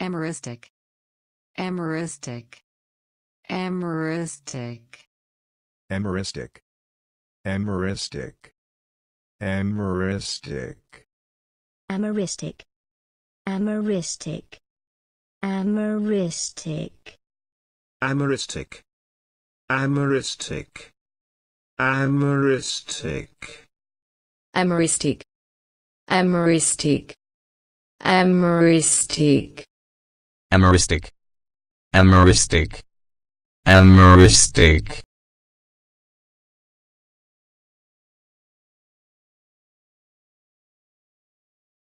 Amoristic. Amoristic. Amoristic. Amoristic. Amoristic. Amoristic. Amoristic. Amoristic. Amoristic. Amoristic. Amoristic. Amoristic. Amoristic. Amoristic. Amoristic. Amoristic. Amoristic. Amoristic.